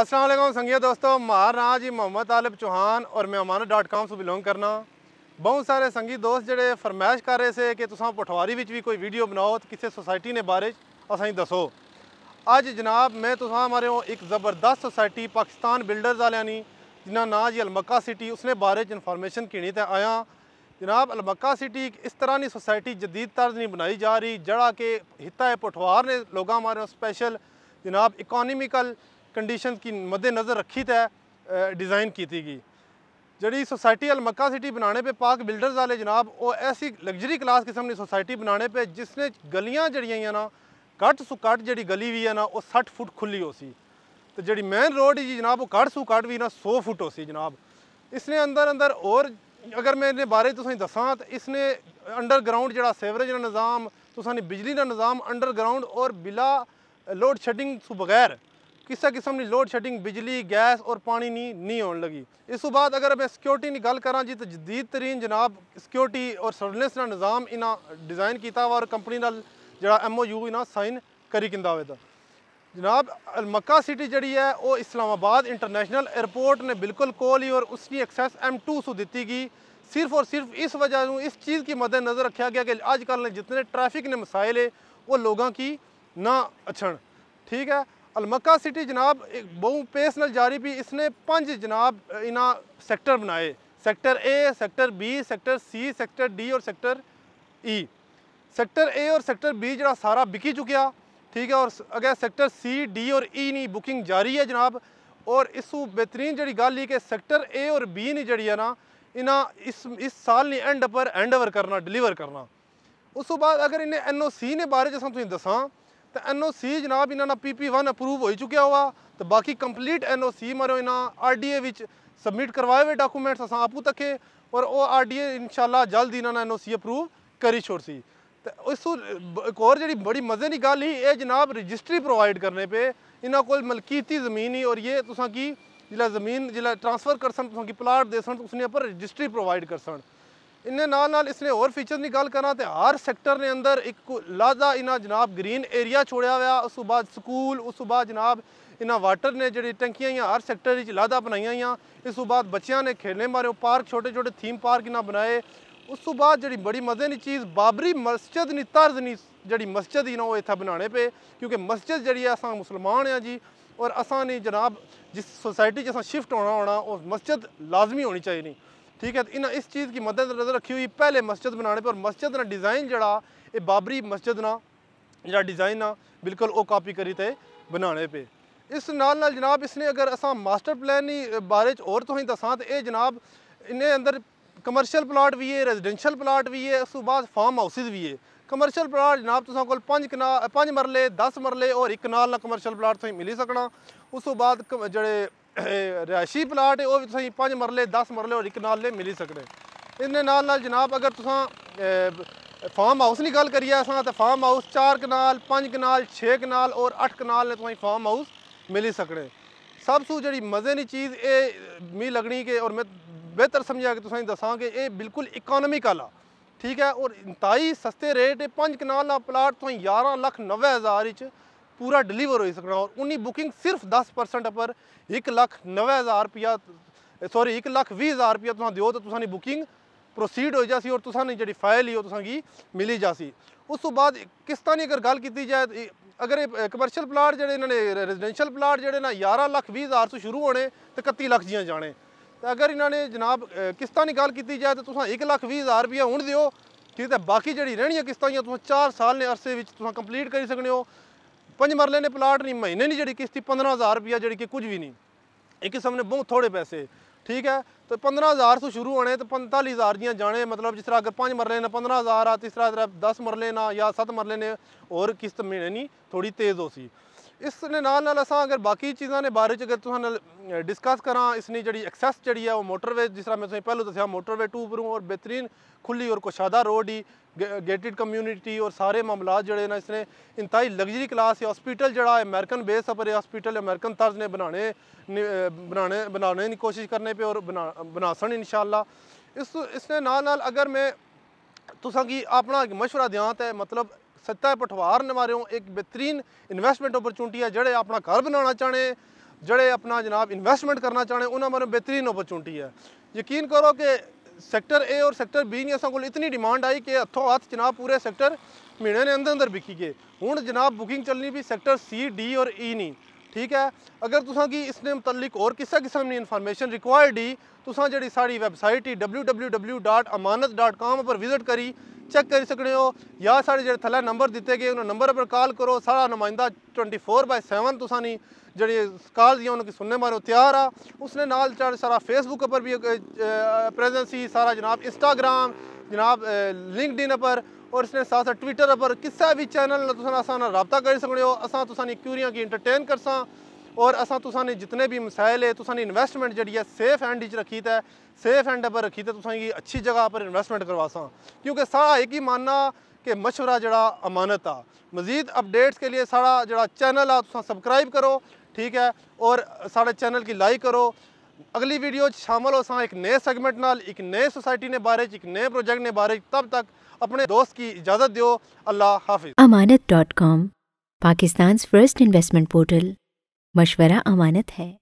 असलम संगिया दोस्तों महाराज जी मोहम्मद आलिफ चौहान और मैं अमानो डॉट कॉम से बिलोंग करना बहुत सारे संगीत दोस्त जो फरमायश कर रहे थे कि तुम पठवारी भी कोई वीडियो बनाओ तो किसी सोसायटी ने बारे ही दसो अज जनाब मैं तुम हो एक ज़बरदस्त सोसायटी पाकिस्तान बिल्डर्स आलियानी जिन्हें ना जी अलमक्का सिटी उसने बारे इंफॉर्मेशन किणी आया जनाब अलमक्का सिटी इस तरह की सोसायटी जदीद तर्ज नहीं बनाई जा रही जड़ा के हिता है पठवार ने लोगों मारे स्पेशल जनाब इकोनमिकल ਕੰਡੀਸ਼ਨ ਕੀ ਮੱਦੇਨਜ਼ਰ ਰੱਖੀ ਤੇ ਡਿਜ਼ਾਈਨ ਕੀਤੀ ਗਈ ਜਿਹੜੀ ਸੋਸਾਇਟੀ ਅਲ ਮੱਕਾ ਸਿਟੀ ਬਣਾਣੇ ਪੇ ਪਾਕ ਬਿਲਡਰਸ ਵਾਲੇ ਜਨਾਬ ਉਹ ਐਸੀ ਲਗਜ਼ਰੀ ਕਲਾਸ ਕਿਸਮ ਦੀ ਸੋਸਾਇਟੀ ਬਣਾਣੇ ਪੇ ਜਿਸਨੇ ਗਲੀਆਂ ਜਿਹੜੀਆਂ ਆ ਨਾ ਕੱਟ ਸੁ ਕੱਟ ਜਿਹੜੀ ਗਲੀ ਵੀ ਆ ਨਾ ਉਹ 60 ਫੁੱਟ ਖੁੱਲੀ ਹੋ ਸੀ ਤੇ ਜਿਹੜੀ ਮੇਨ ਰੋਡ ਜੀ ਜਨਾਬ ਉਹ ਕੱਟ ਸੁ ਕੱਟ ਵੀ ਨਾ 100 ਫੁੱਟ ਹੋ ਸੀ ਜਨਾਬ ਇਸਨੇ ਅੰਦਰ ਅੰਦਰ ਔਰ ਅਗਰ ਮੈਂ ਇਹਦੇ ਬਾਰੇ ਤੁਸੀਂ ਦੱਸਾਂ ਤਾਂ ਇਸਨੇ ਅੰਡਰਗਰਾਉਂਡ ਜਿਹੜਾ ਸੇਵਰੇਜ ਦਾ ਨਿਜ਼ਾਮ ਤੁਸਾਂ ਨੇ ਬਿਜਲੀ ਦਾ ਨਿਜ਼ਾਮ ਅੰਡਰਗਰਾਉਂਡ ਔਰ ਬਿਲਾ ਲੋਡ ਸ਼ੈਡਿੰਗ ਤੋਂ ਬਗੈਰ ਕਿਸੇ ਕਿਸਮ ਦੀ ਲੋਡ ਸ਼ੈਡਿੰਗ ਬਿਜਲੀ ਗੈਸ ਔਰ ਪਾਣੀ ਨਹੀਂ ਨਹੀਂ ਆਉਣ ਲੱਗੀ ਇਸ ਤੋਂ ਬਾਅਦ ਅਗਰ ਮੈਂ ਸਿਕਿਉਰਿਟੀ ਦੀ ਗੱਲ ਕਰਾਂ ਜੀ ਤਾਂ ਜਦੀਦ ਤਰੀਨ ਜਨਾਬ ਸਿਕਿਉਰਿਟੀ ਔਰ ਸਰਵਿਲੈਂਸ ਦਾ ਨਿਜ਼ਾਮ ਇਹਨਾਂ ਡਿਜ਼ਾਈਨ ਕੀਤਾ ਵਾ ਔਰ ਕੰਪਨੀ ਨਾਲ ਜਿਹੜਾ ਐਮਓਯੂ ਇਹਨਾਂ ਸਾਈਨ ਕਰੀ ਕਿੰਦਾ ਹੋਵੇ जनाब अलमक्का सिटी जी है वह इस्लामाबाद इंटरनेशनल एयरपोर्ट ने बिल्कुल कोल ही और उसकी एक्सैस एम टू सू दी गई सिर्फ और सिर्फ इस वजह इस चीज़ की मद्देनज़र रखा गया कि अजकल जितने ट्रैफिक ने मसाइल है वो लोगों की ना अच्छण ठीक है ਅਲਮੱਕਾ ਸਿਟੀ ਜਨਾਬ ਇੱਕ ਬਹੁ ਪੇਸ ਨਾਲ ਜਾਰੀ ਵੀ ਇਸਨੇ ਪੰਜ ਜਨਾਬ ਇਨਾ ਸੈਕਟਰ ਬਣਾਏ sector A sector B sector C sector D ਔਰ ਸੈਕਟਰ E ਸੈਕਟਰ A ਔਰ ਸੈਕਟਰ B ਜਿਹੜਾ ਸਾਰਾ ਵਿਕੀ ਚੁੱਕਿਆ ਠੀਕ ਹੈ ਔਰ ਅਗੇ ਸੈਕਟਰ C D ਔਰ E ਨਹੀਂ ਬੁਕਿੰਗ ਜਾਰੀ ਹੈ ਜਨਾਬ ਔਰ ਇਸੂ ਬਿਹਤਰੀਨ ਜਿਹੜੀ ਗੱਲ ਹੈ ਕਿ ਸੈਕਟਰ A ਔਰ B ਨਹੀਂ ਜਿਹੜੀ ਹੈ ਨਾ ਇਨਾ ਇਸ ਇਸ ਸਾਲ ਨੇ ਐਂਡ ਪਰ ਐਂਡਓਵਰ ਕਰਨਾ ਡਿਲੀਵਰ ਕਰਨਾ ਉਸ ਤੋਂ ਬਾਅਦ ਅਗਰ ਇਹਨੇ ਐਨਓਸੀ ਨੇ ਬਾਰੇ ਜਿਹਾ ਤੁਸੀਂ ਦੱਸਾਂ ਤੇ ਐਨਓਸੀ ਜਨਾਬ ਇਹਨਾਂ ਦਾ PP1 ਅਪਰੂਵ ਹੋ ਚੁੱਕਿਆ ਹੋਆ ਤੇ ਬਾਕੀ ਕੰਪਲੀਟ ਐਨਓਸੀ ਮਰੋ ਇਹਨਾਂ ਆਰਡੀਏ ਵਿੱਚ ਸਬਮਿਟ ਕਰਵਾਏ ਹੋਏ ਡਾਕੂਮੈਂਟਸ ਅਸਾਂ ਆਪੂ ਤੱਕੇ ਔਰ ਉਹ ਆਰਡੀਏ ਇਨਸ਼ਾਅੱਲਾ ਜਲਦੀ ਇਹਨਾਂ ਨਾਲ ਐਨਓਸੀ ਅਪਰੂਵ ਕਰੀ ਛੋੜ ਸੀ ਤੇ ਉਸ ਇੱਕ ਹੋਰ ਜਿਹੜੀ ਬੜੀ ਮਜ਼ੇ ਦੀ ਗੱਲ ਹੀ ਇਹ ਜਨਾਬ ਰਜਿਸਟਰੀ ਪ੍ਰੋਵਾਈਡ ਕਰਨੇ ਪਏ ਇਹਨਾਂ ਕੋਲ ਮਲਕੀਤੀ ਜ਼ਮੀਨ ਹੀ ਔਰ ਇਹ ਤੁਸਾਂ ਕੀ ਜਿਲਾ ਜ਼ਮੀਨ ਜਿਲਾ ਟ੍ਰਾਂਸਫਰ ਕਰਸਨ ਤੁਸਾਂ ਕੀ ਪਲਾਟ ਦੇਸਨ ਤੁਸਨੇ ਨੇ ਪਰ ਰਜਿਸਟਰੀ ਪ੍ਰੋਵਾਈਡ ਕਰਸਨ इन्हें नाल नाल इसने और फीचर की गल करा तो हर सैक्टर ने अंदर एक लाजा इन्हें जनाब ग्रीन एरिया छोड़या हुआ उस बाद स्कूल उस बाद जनाब इन्हें वाटर ने जी टंकियां हर सैक्टर लाजा बनाई हुई इस बाद बच्चों ने खेलने मारे पार्क छोटे छोटे थीम पार्क इन्हें बनाए उस बाद जी बड़ी मजे की चीज़ बाबरी मस्जिद की तर्ज नहीं जी मस्जिद ही ना वो इतना बनाने पे क्योंकि मस्जिद जी अस मुसलमान हैं जी और नहीं जनाब जिस सोसाइटी अस शिफ्ट होना होना और मस्जिद लाजमी होनी चाहिए नहीं। ठीक है तो इन इस चीज़ की मद्देनज़र रखी हुई पहले मस्जिद बनाने पर मस्जिद ना डिज़ाइन जड़ा बाबरी मस्जिद ना जरा डिज़ाइन ना बिल्कुल वो कापी करी ते बनाने पे इस नाल नाल जनाब इसने अगर अस मास्टर प्लान ही बारे और तो ही दसा तो ये जनाब इन्हें अंदर कमर्शियल प्लाट भी है रेजिडेंशियल प्लाट भी है उसके बाद फार्म हाउसिस भी है कमर्शियल प्लाट जनाब तुसा को कना पाँच मरले दस मरले और एक कनाल ना कमर्शियल प्लाट तुम मिली सकना उस बाद जड़े ਰਿਹਾਇਸ਼ੀ ਪਲਾਟ ਹੈ ਉਹ ਵੀ ਤੁਸੀਂ 5 ਮਰਲੇ 10 ਮਰਲੇ ਹੋਰ ਇੱਕ ਨਾਲ ਲੈ ਮਿਲ ਸਕਦੇ ਇਹਨੇ ਨਾਲ ਨਾਲ ਜਨਾਬ ਅਗਰ ਤੁਸੀਂ ਫਾਰਮ ਹਾਊਸ ਦੀ ਗੱਲ ਕਰੀਏ ਅਸਾਂ ਤਾਂ ਫਾਰਮ ਹਾਊਸ 4 ਕਨਾਲ 5 ਕਨਾਲ 6 ਕਨਾਲ ਔਰ 8 ਕਨਾਲ ਨੇ ਤੁਸੀਂ ਫਾਰਮ ਹਾਊਸ ਮਿਲ ਸਕਦੇ ਸਭ ਤੋਂ ਜਿਹੜੀ ਮਜ਼ੇ ਦੀ ਚੀਜ਼ ਇਹ ਮੀ ਲੱਗਣੀ ਕਿ ਔਰ ਮੈਂ ਬਿਹਤਰ ਸਮਝਿਆ ਕਿ ਤੁਸੀਂ ਦੱਸਾਂ ਕਿ ਇਹ ਬਿਲਕੁਲ ਇਕਨੋਮਿਕਲ ਆ ਠੀਕ ਹੈ ਔਰ ਇੰਤਾਈ ਸਸਤੇ ਰੇਟ 5 ਕਨਾਲ ਦਾ ਪਲਾਟ ਤੋਂ 11 ਲੱਖ 90 ਹਜ਼ਾਰ ਵਿੱਚ ਪੂਰਾ ਡਿਲੀਵਰ ਹੋਈ ਸਕਣਾ ਔਰ ਉਨੀ ਬੁਕਿੰਗ ਸਿਰਫ 10% ਉਪਰ 1,90,000 ਰੁਪਿਆ ਸੌਰੀ 1,20,000 ਰੁਪਿਆ ਤੁਸੀਂ ਦਿਓ ਤਾਂ ਤੁਸਾਂ ਦੀ ਬੁਕਿੰਗ ਪ੍ਰੋਸੀਡ ਹੋ ਜਾਸੀ ਔਰ ਤੁਸਾਂ ਨੇ ਜਿਹੜੀ ਫਾਈਲ ਹੀ ਉਹ ਤੁਸਾਂ ਕੀ ਮਿਲੀ ਜਾਸੀ ਉਸ ਤੋਂ ਬਾਅਦ ਕਿਸਤਾਂ ਦੀ ਅਗਰ ਗੱਲ ਕੀਤੀ ਜਾਏ ਅਗਰ ਇਹ ਕਮਰਸ਼ੀਅਲ ਪਲਾਟ ਜਿਹੜੇ ਇਹਨਾਂ ਨੇ ਰੈਜ਼ੀਡੈਂਸ਼ੀਅਲ ਪਲਾਟ ਜਿਹੜੇ ਨਾ 11,20,000 ਤੋਂ ਸ਼ੁਰੂ ਹੋਣੇ ਤੇ 31 ਲੱਖ ਜੀਆਂ ਜਾਣੇ ਤੇ ਅਗਰ ਇਹਨਾਂ ਨੇ ਜਨਾਬ ਕਿਸਤਾਂ ਦੀ ਗੱਲ ਕੀਤੀ ਜਾਏ ਤਾਂ ਤੁਸਾਂ 1,20,000 ਰੁਪਿਆ ਹੁਣ ਦਿਓ ਕਿ ਤੇ ਬਾਕੀ ਜਿਹੜੀ ਰਹਿਣੀਆਂ ਕਿਸਤਾਂ ਜੀਆਂ ਤੁਸੀਂ 4 ਸਾਲ ਦੇ ਅਰਸੇ ਵਿੱਚ ਤੁਸੀਂ ਕੰਪਲੀਟ ਕਰ ਸਕਦੇ ਹੋ पंज मरले ने प्लाट नहीं महीने नहीं जी किश्ती पंद्रह हज़ार रुपया जी कि कुछ भी नहीं एक किस्म ने बहुत थोड़े पैसे ठीक है तो पंद्रह हज़ार तो शुरू होने तो पंताली हज़ार दियाँ जाने मतलब जिस तरह अगर पाँच मरले ना पंद्रह हज़ार आ तीसरा तरह दस मरले ना या सत्त मरले ने और किस्त महीने नहीं थोड़ी तेज़ हो सी ਇਸ ਦੇ ਨਾਲ ਨਾਲ ਅਸਾਂ ਅਗਰ ਬਾਕੀ ਚੀਜ਼ਾਂ ਦੇ ਬਾਰੇ ਚ ਅਗਰ ਤੁਸਾਂ ਨਾਲ ਡਿਸਕਸ ਕਰਾਂ ਇਸ ਨੇ ਜਿਹੜੀ ਐਕਸੈਸ ਜਿਹੜੀ ਆ ਉਹ ਮੋਟਰਵੇ ਜਿਸ ਤਰ੍ਹਾਂ ਮੈਂ ਤੁਹਾਨੂੰ ਪਹਿਲਾਂ ਦੱਸਿਆ ਮੋਟਰਵੇ 2 ਪਰੂ ਔਰ ਬਿਹਤਰੀਨ ਖੁੱਲੀ ਔਰ ਕੁਸ਼ਾਦਾ ਰੋਡ ਹੀ ਗੇਟਡ ਕਮਿਊਨਿਟੀ ਔਰ ਸਾਰੇ ਮਾਮਲਾ ਜਿਹੜੇ ਨੇ ਇਸਨੇ ਇੰਤਾਈ ਲਗਜ਼ਰੀ ਕਲਾਸ ਹੈ ਹਸਪੀਟਲ ਜਿਹੜਾ ਅਮਰੀਕਨ ਬੇਸ ਪਰ ਹਸਪੀਟਲ ਅਮਰੀਕਨ ਤਰਜ਼ ਨੇ ਬਣਾਣੇ ਬਣਾਣੇ ਬਣਾਉਣੇ ਦੀ ਕੋਸ਼ਿਸ਼ ਕਰਨੇ ਪੇ ਔਰ ਬਣਾਸਣ ਇਨਸ਼ਾਅੱਲਾ ਇਸ ਇਸ ਦੇ ਨਾਲ ਨਾਲ ਅਗਰ ਮੈਂ ਤੁਸਾਂ ਕੀ ਆਪਣਾ ਮਸ਼ਵਰਾ ਦਿਆਂ ਤੇ ਮਤਲਬ सत्ता ਸੱਤਾ ਪਠਵਾਰ ਨਿਵਾਰਿਓ ਇੱਕ ਬਿਹਤਰੀਨ ਇਨਵੈਸਟਮੈਂਟ ਓਪਰਚੁਨਿਟੀ ਹੈ ਜਿਹੜੇ ਆਪਣਾ ਘਰ ਬਣਾਉਣਾ ਚਾਹਣੇ ਜਿਹੜੇ ਆਪਣਾ ਜਨਾਬ ਇਨਵੈਸਟਮੈਂਟ ਕਰਨਾ ਚਾਹਣੇ ਉਹਨਾਂ ਮਰੇ बेहतरीन ਓਪਰਚੁਨਿਟੀ है यकीन करो कि सैक्टर ए और सैक्टर बी ने असल इतनी डिमांड आई कि हथों हथ जनाब पूरे सैक्टर महीने ने अंदर अंदर बिकी गए हूँ जनाब बुकिंग चलनी भी सैक्टर सी डी और ई e नहीं ठीक है अगर तुसा की इसने मुतलिक और किसा किस्म की इन्फॉर्मेशन रिक्वायर्ड ही तुसा जी साड़ी वैबसाइट ही W W W dot Amanat dot com पर विजिट करी ਚੈੱਕ ਕਰ ਸਕਦੇ ਹੋ ਜਾਂ ਸਾਡੇ ਜਿਹੜੇ ਥੱਲੇ ਨੰਬਰ ਦਿੱਤੇ ਗਏ ਉਹਨਾਂ ਨੰਬਰ ਪਰ ਕਾਲ ਕਰੋ ਸਾਡਾ ਨੁਮਾਇੰਦਾ 24/7 ਤੁਸੀਂ ਨਹੀਂ ਜਿਹੜੇ ਕਾਲ ਦੀਆਂ ਉਹਨਾਂ ਕੀ ਸੁਣਨੇ ਮਾਰੋ ਤਿਆਰ ਆ ਉਸਨੇ ਨਾਲ ਚੜ ਸਾਰਾ ਫੇਸਬੁक पर भी प्रेजेंसी सारा जनाब इंस्टाग्राम जनाब लिंकड पर और इसने साथ साथ ट्विटर पर किसा भी चैनल तुसा रबता कर सकते हो असा तुसा क्यूरिया की इंटरटेन करसा और असा तुसा जितने भी ਵੀ है ਹੈ ਤੁਸਾਂ ਨੇ ਇਨਵੈਸਟਮੈਂਟ ਜਿਹੜੀ ਹੈ ਸੇਫ ਹੈਂਡ सेफ हैंड पर रखी है तुसा अच्छी जगह पर इन्वेस्टमेंट करवा सा क्योंकि सारा एक ही मानना कि मशवरा जरा अमानत आ मजीद अपडेट्स के लिए सारा जरा चैनल आ सबसक्राइब करो ठीक है और साढ़े चैनल की लाइक करो अगली वीडियो शामिल हो सा एक नए सेगमेंट नाल एक नए सोसाइटी ने बारे एक नए प्रोजेक्ट ने बारे तब तक अपने दोस्त की इजाज़त दो अल्लाह हाफिज Amanat dot com Pakistan first investment portal मशवरा अमानत है